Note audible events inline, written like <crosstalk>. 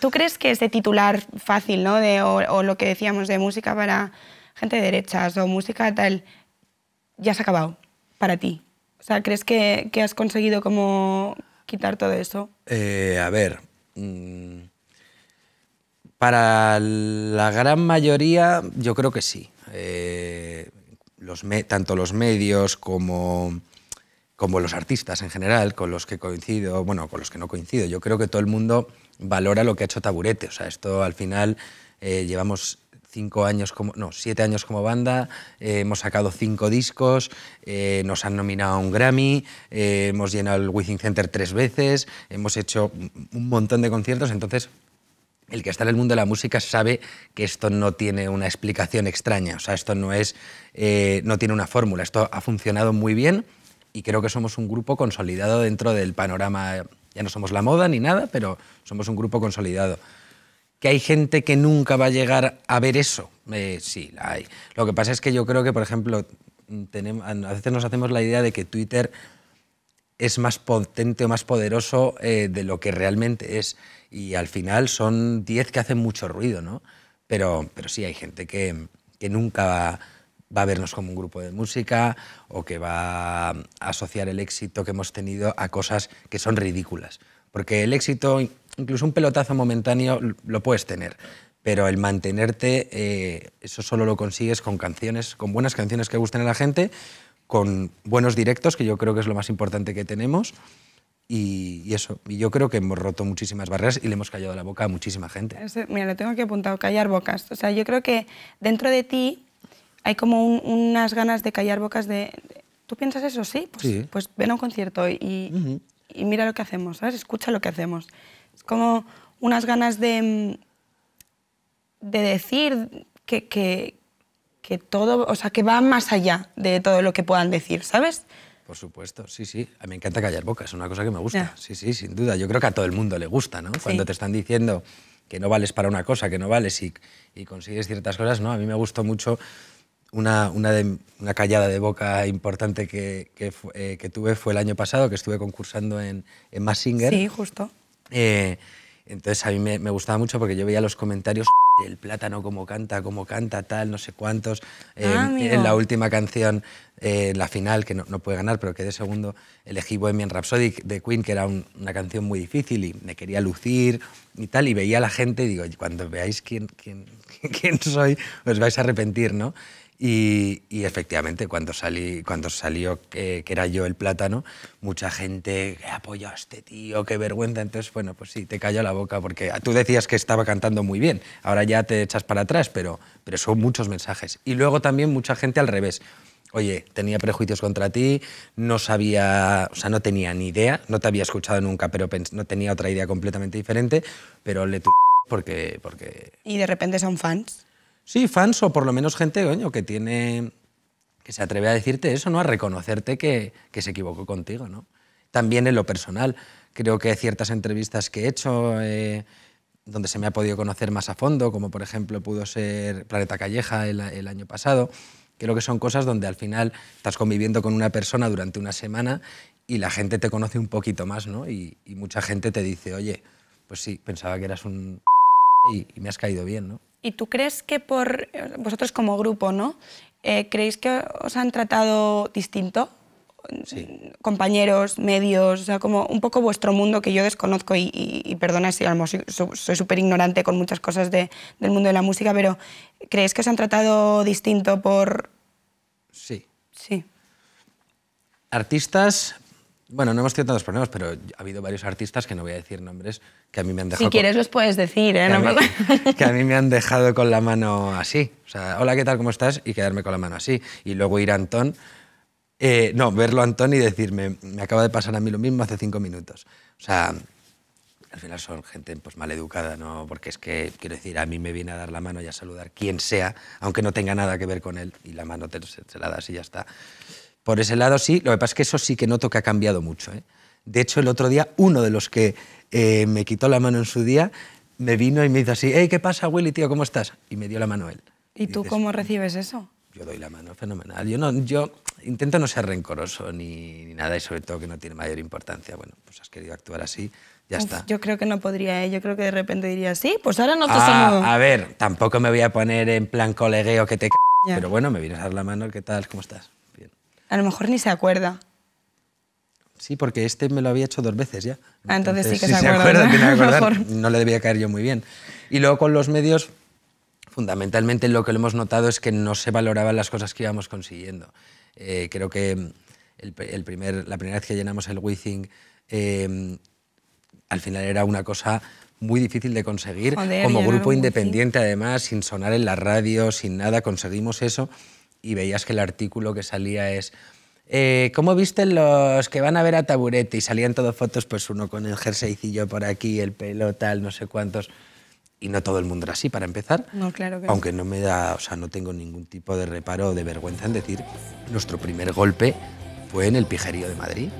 ¿Tú crees que ese titular fácil, ¿no? o, lo que decíamos de música para gente de derechas o música tal, ya se ha acabado para ti? O sea, ¿crees que, has conseguido como quitar todo eso? Eh, a ver, mm, para la gran mayoría yo creo que sí. Eh, los tanto los medios como como los artistas en general, con los que coincido, bueno, con los que no coincido, yo creo que todo el mundo valora lo que ha hecho Taburete. O sea, esto al final eh, llevamos cinco años como no siete años como banda eh, hemos sacado cinco discos eh, nos han nominado a un Grammy hemos llenado el Within Center tres veces hemos hecho un montón de conciertos entonces el que está en el mundo de la música sabe que esto no tiene una explicación extraña o sea esto no es no tiene una fórmula esto ha funcionado muy bien y creo que somos un grupo consolidado dentro del panorama. Ya no somos la moda ni nada, pero somos un grupo consolidado. ¿Que hay gente que nunca va a llegar a ver eso? Eh, sí, hay. Lo que pasa es que yo creo que, por ejemplo, tenemos, a veces nos hacemos la idea de que Twitter es más potente o más poderoso eh, de lo que realmente es. Y al final son 10 que hacen mucho ruido, ¿no? Pero, pero sí, hay gente que, que nunca va va a vernos como un grupo de música o que va a asociar el éxito que hemos tenido a cosas que son ridículas. Porque el éxito, incluso un pelotazo momentáneo, lo puedes tener. Pero el mantenerte, eh, eso solo lo consigues con canciones, con buenas canciones que gusten a la gente, con buenos directos, que yo creo que es lo más importante que tenemos. Y, y, eso, y yo creo que hemos roto muchísimas barreras y le hemos callado la boca a muchísima gente. Mira, lo tengo que apuntado, callar bocas. O sea, yo creo que dentro de ti hay como unas ganas de callar bocas de, ¿tú piensas eso? Sí, pues, pues ven a un concierto y, mira lo que hacemos, ¿sabes? Escucha lo que hacemos. Es como unas ganas de, de decir que, que, todo, o sea, que va más allá de todo lo que puedan decir, ¿sabes? Por supuesto, sí, sí. A mí me encanta callar bocas, es una cosa que me gusta. Sí, sí, sin duda. Yo creo que a todo el mundo le gusta, ¿no? Cuando te están diciendo que no vales para una cosa, que no vales y, y consigues ciertas cosas, ¿no? A mí me gustó mucho una, una, de, una, callada de boca importante que, eh, que, tuve fue el año pasado, que estuve concursando en, en Massinger. Sí, justo. Eh, entonces a mí me, gustaba mucho porque yo veía los comentarios el plátano cómo canta, cómo canta, tal, no sé cuántos. Ah, eh, en la última canción, en la final, que no, no, puede ganar, pero que de segundo, elegí Bohemian Rhapsody de Queen, que era una canción muy difícil y me quería lucir y tal, y veía a la gente y digo, cuando veáis quién, quién, <laughs> quién soy, os vais a arrepentir, ¿no? Y, efectivamente, cuando, salí, cuando salió que, era yo el plátano, mucha gente apoyó a este tío, qué vergüenza. Entonces, bueno, pues sí, te callo la boca porque tú decías que estaba cantando muy bien. Ahora ya te echas para atrás, pero, pero son muchos mensajes. Y luego también mucha gente al revés. Oye, tenía prejuicios contra ti, no sabía, o sea, no tenía ni idea, no te había escuchado nunca, pero no tenía otra idea completamente diferente, pero le tu porque, porque... Y de repente son fans. Sí, fans o por lo menos gente coño, que tiene que se atreve a decirte eso, ¿no? a reconocerte que, se equivocó contigo. ¿no? También en lo personal, creo que ciertas entrevistas que he hecho eh, donde se me ha podido conocer más a fondo, como por ejemplo pudo ser Planeta Calleja el, año pasado, creo que son cosas donde al final estás conviviendo con una persona durante una semana y la gente te conoce un poquito más, ¿no? y mucha gente te dice, oye, pues sí, pensaba que eras un y, me has caído bien, ¿no? ¿Y tú crees que por vosotros como grupo, ¿no? Eh, ¿Creéis que os han tratado distinto? Compañeros, medios, o sea, como un poco vuestro mundo que yo desconozco y, perdona si soy súper ignorante con muchas cosas del mundo de la música, pero ¿creéis que os han tratado distinto por...? Sí. Sí. Artistas, bueno, no hemos tenido tantos problemas, pero ha habido varios artistas, que no voy a decir nombres, que a mí me han dejado... Si quieres los puedes decir, ¿eh? <laughs> Que, a mí, me... han dejado con la mano así. O sea, hola, ¿qué tal? ¿Cómo estás? Y quedarme con la mano así. Y luego ir a Antón... Eh, no, verlo a Antón y decirme, me acaba de pasar a mí lo mismo hace cinco minutos. O sea, al final son gente pues educada, ¿no? Porque es que, quiero decir, a mí me viene a dar la mano y a saludar quien sea, aunque no tenga nada que ver con él, y la mano te, se la das y ya está. Por ese lado sí, lo que pasa es que eso sí que noto que ha cambiado mucho. ¿eh? De hecho, el otro día uno de los que eh, me quitó la mano en su día me vino y me dijo así, hey, ¿qué pasa, Willy, tío? ¿Cómo estás? Y me dio la mano él. ¿Y, tú cómo recibes eso? Yo doy la mano, fenomenal. Yo, no, yo intento no ser rencoroso ni, nada y sobre todo que no tiene mayor importancia. Bueno, pues has querido actuar así, ya está. Yo creo que no podría, ¿eh? yo creo que de repente diría, sí, pues ahora no te ah, A ver, tampoco me voy a poner en plan colegueo que te c... Pero bueno, me vienes a dar la mano, ¿qué tal? ¿Cómo estás? A lo mejor ni se acuerda. Sí, porque este me lo había hecho dos veces ya. Ah, entonces, sí que <laughs> se, acuerda. ¿no? le debía caer yo muy bien. Y luego con los medios, fundamentalmente lo que lo hemos notado es que no se valoraban las cosas que íbamos consiguiendo. Eh, creo que el, primer, la primera vez que llenamos el Withing, em, al final era una cosa muy difícil de conseguir. como grupo independiente, además, sin sonar en la radio, sin nada, conseguimos eso y veías que el artículo que salía es eh, ¿Cómo visten los que van a ver a Taburete? Y salían todas fotos, pues uno con el jerseycillo por aquí, el pelo tal, no sé cuántos. Y no todo el mundo era así, para empezar. No, claro que Aunque no me da, o sea, no tengo ningún tipo de reparo o de vergüenza en decir, nuestro primer golpe fue en el Pijerío de Madrid.